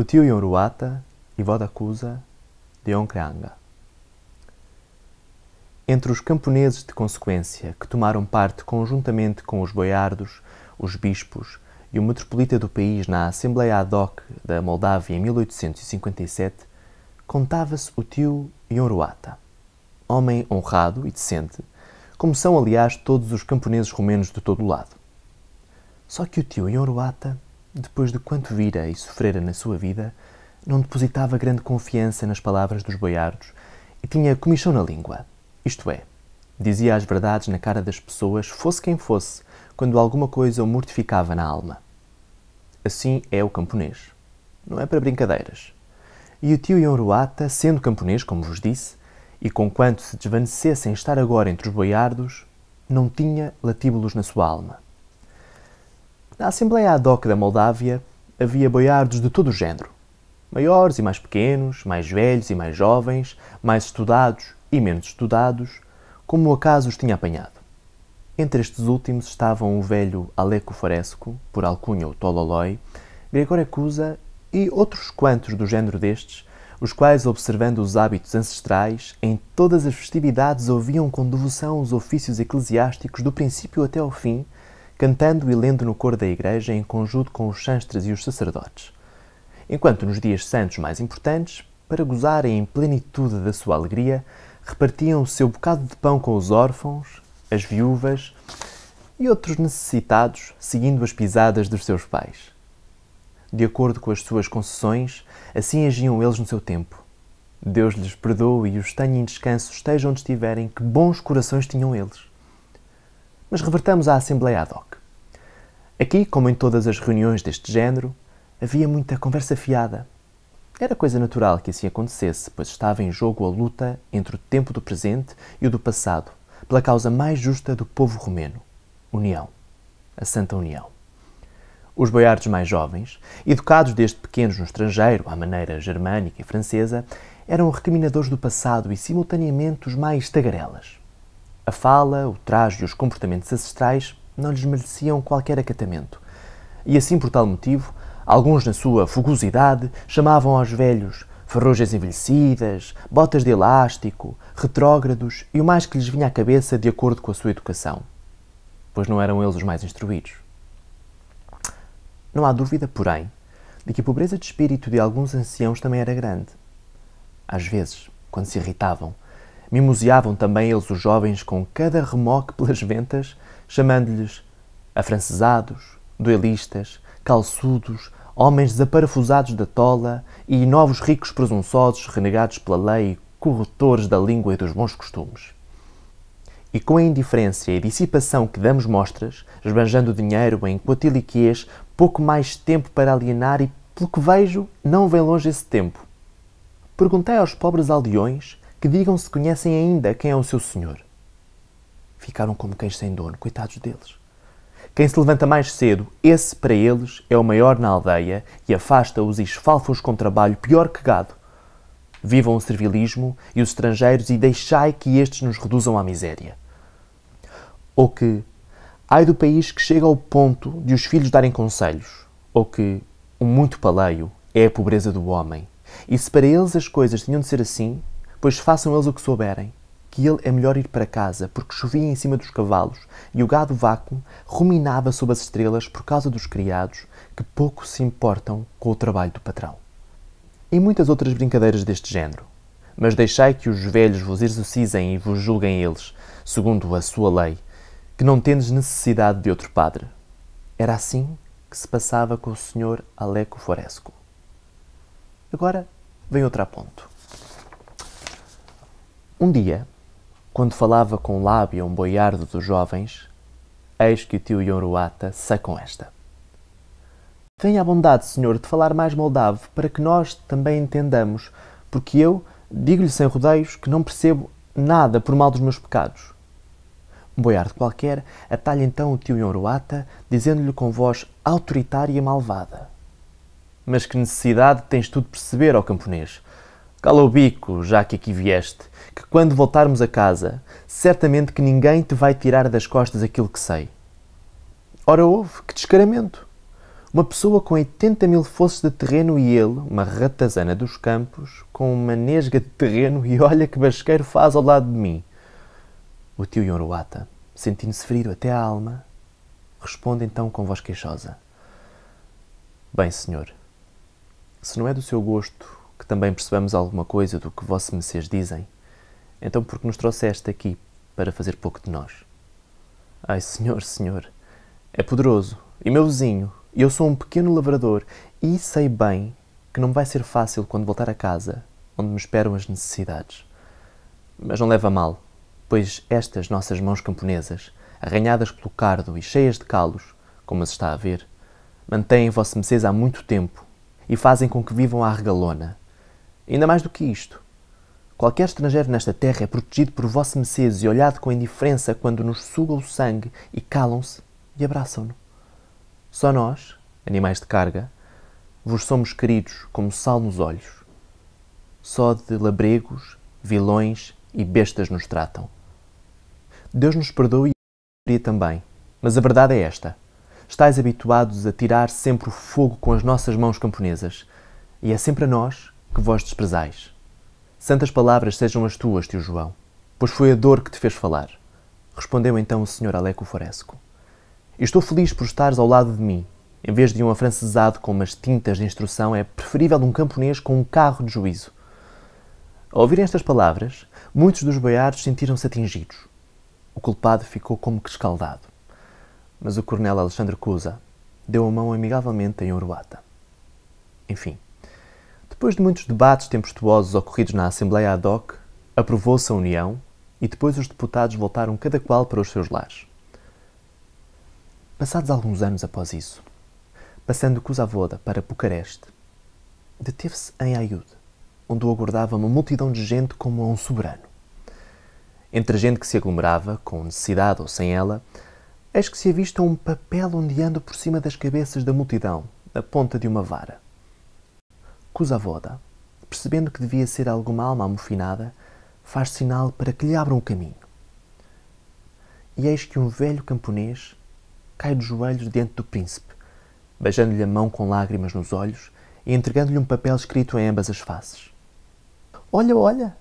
O tio Yoruata e Vodacusa de Oncreanga. Entre os camponeses de consequência, que tomaram parte conjuntamente com os boiardos, os bispos e o metropolita do país na Assembleia ad hoc da Moldávia em 1857, contava-se o tio Ionruata. Homem honrado e decente, como são, aliás, todos os camponeses romenos de todo o lado. Só que o tio Ionruata depois de quanto vira e sofrera na sua vida, não depositava grande confiança nas palavras dos boiardos e tinha comichão na língua. Isto é, dizia as verdades na cara das pessoas, fosse quem fosse, quando alguma coisa o mortificava na alma. Assim é o camponês. Não é para brincadeiras. E o tio Yonruata, sendo camponês, como vos disse, e conquanto se desvanecesse em estar agora entre os boiardos, não tinha latíbulos na sua alma. Na Assembleia Ad Hoc da Moldávia havia boiardos de todo o género. Maiores e mais pequenos, mais velhos e mais jovens, mais estudados e menos estudados, como o acaso os tinha apanhado. Entre estes últimos estavam o velho Aleco Foresco, por alcunha o Tololói, Gregor Acusa e outros quantos do género destes, os quais, observando os hábitos ancestrais, em todas as festividades ouviam com devoção os ofícios eclesiásticos do princípio até ao fim, cantando e lendo no coro da igreja em conjunto com os chantres e os sacerdotes. Enquanto nos dias santos mais importantes, para gozarem em plenitude da sua alegria, repartiam o seu bocado de pão com os órfãos, as viúvas e outros necessitados, seguindo as pisadas dos seus pais. De acordo com as suas concessões, assim agiam eles no seu tempo. Deus lhes perdoe e os tenha em descanso, estejam onde estiverem, que bons corações tinham eles. Mas revertamos à Assembleia ad hoc. Aqui, como em todas as reuniões deste género, havia muita conversa fiada. Era coisa natural que assim acontecesse, pois estava em jogo a luta entre o tempo do presente e o do passado, pela causa mais justa do povo romeno: União. A Santa União. Os boiardos mais jovens, educados desde pequenos no estrangeiro à maneira germânica e francesa, eram recriminadores do passado e simultaneamente os mais tagarelas. A fala, o traje e os comportamentos ancestrais não lhes mereciam qualquer acatamento. E assim, por tal motivo, alguns, na sua fugosidade, chamavam aos velhos ferrugens envelhecidas, botas de elástico, retrógrados e o mais que lhes vinha à cabeça de acordo com a sua educação, pois não eram eles os mais instruídos. Não há dúvida, porém, de que a pobreza de espírito de alguns anciãos também era grande. Às vezes, quando se irritavam, Mimoseavam também eles os jovens com cada remoque pelas ventas, chamando-lhes afrancesados, duelistas, calçudos, homens desaparafusados da tola e novos ricos presunçosos renegados pela lei, corretores da língua e dos bons costumes. E com a indiferença e dissipação que damos mostras, esbanjando dinheiro em quatiliquiês, pouco mais tempo para alienar e, pelo que vejo, não vem longe esse tempo. Perguntei aos pobres aldeões que digam se conhecem ainda quem é o seu senhor. Ficaram como cães sem dono, coitados deles. Quem se levanta mais cedo, esse para eles é o maior na aldeia e afasta os esfalfos com trabalho pior que gado. Vivam o servilismo e os estrangeiros e deixai que estes nos reduzam à miséria. Ou que, ai do país que chega ao ponto de os filhos darem conselhos, ou que o um muito paleio é a pobreza do homem, e se para eles as coisas tinham de ser assim, Pois façam eles o que souberem, que ele é melhor ir para casa, porque chovia em cima dos cavalos, e o gado vácuo ruminava sob as estrelas por causa dos criados, que pouco se importam com o trabalho do patrão. E muitas outras brincadeiras deste género. Mas deixai que os velhos vos exorcizem e vos julguem eles, segundo a sua lei, que não tendes necessidade de outro padre. Era assim que se passava com o senhor Aleco Foresco. Agora vem outro ponto. Um dia, quando falava com lábia um boiardo dos jovens, eis que o tio Yonruata sai com esta. Tenha a bondade, senhor, de falar mais moldavo, para que nós também entendamos, porque eu digo-lhe sem rodeios que não percebo nada por mal dos meus pecados. Um boiardo qualquer atalha então o tio Yonruata, dizendo-lhe com voz autoritária e malvada. Mas que necessidade tens tu de perceber, ó camponês? Cala o bico, já que aqui vieste, que quando voltarmos a casa, certamente que ninguém te vai tirar das costas aquilo que sei. Ora houve, que descaramento! Uma pessoa com 80 mil fosses de terreno e ele, uma ratazana dos campos, com uma nesga de terreno e olha que basqueiro faz ao lado de mim. O tio Yoruata, sentindo-se ferido até à alma, responde então com voz queixosa. Bem, senhor, se não é do seu gosto também percebamos alguma coisa do que vossos mercês dizem, então por que nos trouxeste aqui para fazer pouco de nós? Ai, senhor, senhor, é poderoso, e meu vizinho, e eu sou um pequeno lavrador, e sei bem que não vai ser fácil quando voltar a casa, onde me esperam as necessidades. Mas não leva mal, pois estas nossas mãos camponesas, arranhadas pelo cardo e cheias de calos, como se está a ver, mantêm vossa mercês há muito tempo e fazem com que vivam à regalona, Ainda mais do que isto. Qualquer estrangeiro nesta terra é protegido por vós Messias e olhado com indiferença quando nos suga o sangue e calam-se e abraçam-no. Só nós, animais de carga, vos somos queridos como sal nos olhos. Só de labregos, vilões e bestas nos tratam. Deus nos perdoe e também, mas a verdade é esta. Estais habituados a tirar sempre o fogo com as nossas mãos camponesas, e é sempre a nós que vós desprezais. Santas palavras sejam as tuas, tio João, pois foi a dor que te fez falar. Respondeu então o senhor Aleco Foresco. Estou feliz por estares ao lado de mim. Em vez de um afrancesado com umas tintas de instrução, é preferível um camponês com um carro de juízo. Ao ouvir estas palavras, muitos dos boiados sentiram-se atingidos. O culpado ficou como que escaldado. Mas o coronel Alexandre Cusa deu a mão amigavelmente em Uruata. Enfim, depois de muitos debates tempestuosos ocorridos na Assembleia ad hoc, aprovou-se a União e depois os deputados voltaram cada qual para os seus lares. Passados alguns anos após isso, passando Cusavoda para Bucareste, deteve-se em Ayud, onde o aguardava uma multidão de gente como a um soberano. Entre a gente que se aglomerava, com necessidade ou sem ela, eis que se avista um papel ondeando por cima das cabeças da multidão, na ponta de uma vara. Cusavoda, percebendo que devia ser alguma alma amofinada, faz sinal para que lhe abram o caminho. E eis que um velho camponês cai dos joelhos diante do príncipe, beijando-lhe a mão com lágrimas nos olhos e entregando-lhe um papel escrito em ambas as faces. Olha, olha!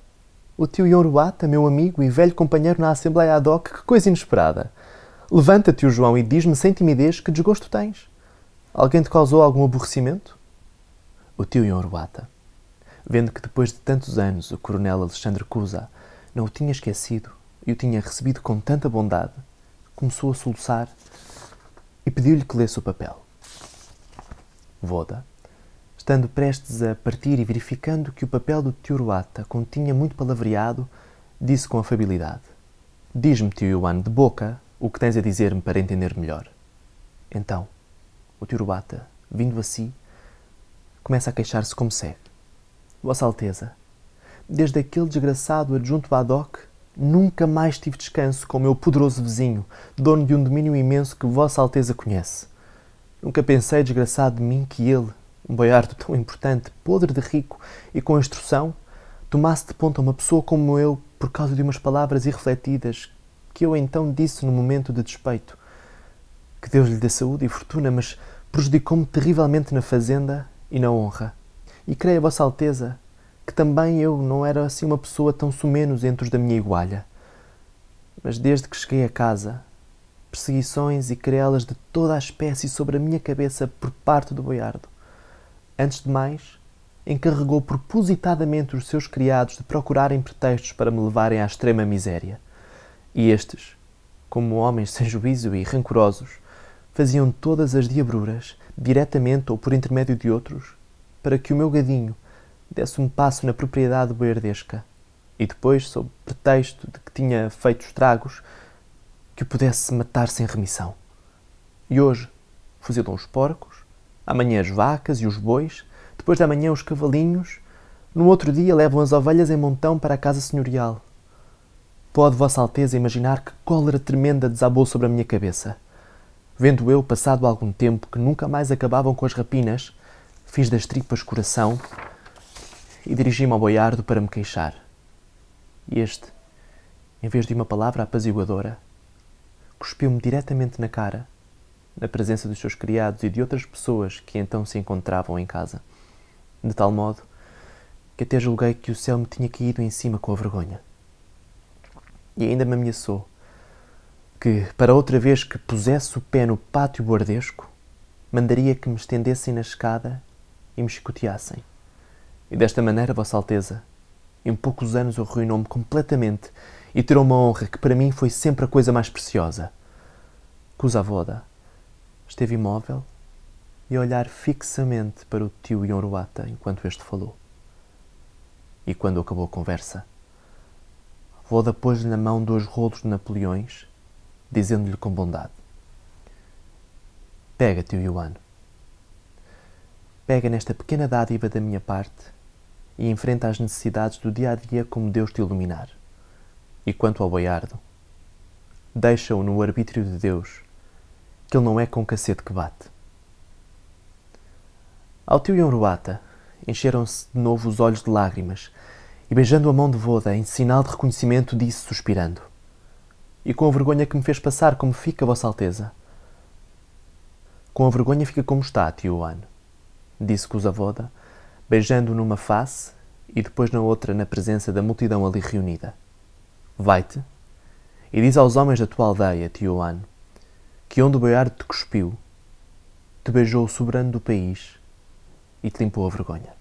O tio Yoruata, meu amigo e velho companheiro na Assembleia ad hoc, que coisa inesperada! Levanta-te, o João, e diz-me sem timidez que desgosto tens. Alguém te causou algum aborrecimento? o tio em Vendo que depois de tantos anos o coronel Alexandre Cusa não o tinha esquecido e o tinha recebido com tanta bondade, começou a soluçar e pediu-lhe que lesse o papel. Voda, estando prestes a partir e verificando que o papel do tio Uruata continha muito palavreado, disse com afabilidade: Diz-me, tio Ioane, de boca, o que tens a dizer-me para entender melhor. Então, o tio Uruata, vindo a si, começa a queixar-se como segue. É. Vossa Alteza, desde aquele desgraçado adjunto Badoc, nunca mais tive descanso com o meu poderoso vizinho, dono de um domínio imenso que Vossa Alteza conhece. Nunca pensei, desgraçado de mim, que ele, um boiardo tão importante, podre de rico e com instrução, tomasse de ponta uma pessoa como eu por causa de umas palavras irrefletidas que eu então disse no momento de despeito. Que Deus lhe dê saúde e fortuna, mas prejudicou-me terrivelmente na fazenda e na honra. E creia, Vossa Alteza, que também eu não era assim uma pessoa tão sumenos entre os da minha igualha. Mas desde que cheguei a casa, perseguições e querelas de toda a espécie sobre a minha cabeça por parte do boiardo. Antes de mais, encarregou propositadamente os seus criados de procurarem pretextos para me levarem à extrema miséria. E estes, como homens sem juízo e rancorosos, faziam todas as diabruras diretamente ou por intermédio de outros, para que o meu gadinho desse um passo na propriedade boerdesca, e depois, sob pretexto de que tinha feito estragos, que o pudesse matar sem remissão. E hoje fuzilam os porcos, amanhã as vacas e os bois, depois de amanhã os cavalinhos, no outro dia levam as ovelhas em montão para a casa senhorial. Pode Vossa Alteza imaginar que cólera tremenda desabou sobre a minha cabeça. Vendo eu, passado algum tempo, que nunca mais acabavam com as rapinas, fiz das tripas coração e dirigi-me ao boiardo para me queixar. E este, em vez de uma palavra apaziguadora, cuspiu-me diretamente na cara, na presença dos seus criados e de outras pessoas que então se encontravam em casa, de tal modo que até julguei que o céu me tinha caído em cima com a vergonha. E ainda me ameaçou que, para outra vez que pusesse o pé no pátio bordesco, mandaria que me estendessem na escada e me chicoteassem E desta maneira, Vossa Alteza, em poucos anos arruinou-me completamente e tirou uma honra que para mim foi sempre a coisa mais preciosa. Cusavoda esteve imóvel e a olhar fixamente para o tio Yonruata enquanto este falou. E quando acabou a conversa, Voda pôs-lhe na mão dois rolos de Napoleões dizendo-lhe com bondade: Pega, tio Yuan. Pega nesta pequena dádiva da minha parte e enfrenta as necessidades do dia a dia como Deus te iluminar. E quanto ao boiardo, deixa-o no arbítrio de Deus, que ele não é com cacete que bate. Ao tio Yonruata encheram-se de novo os olhos de lágrimas e, beijando a mão de Voda, em sinal de reconhecimento, disse suspirando: e com a vergonha que me fez passar, como fica, Vossa Alteza? Com a vergonha fica como está, tio Juan, disse Cusavoda, beijando-o numa face e depois na outra na presença da multidão ali reunida. Vai-te e diz aos homens da tua aldeia, tio Juan, que onde o boiardo te cuspiu, te beijou o soberano do país e te limpou a vergonha.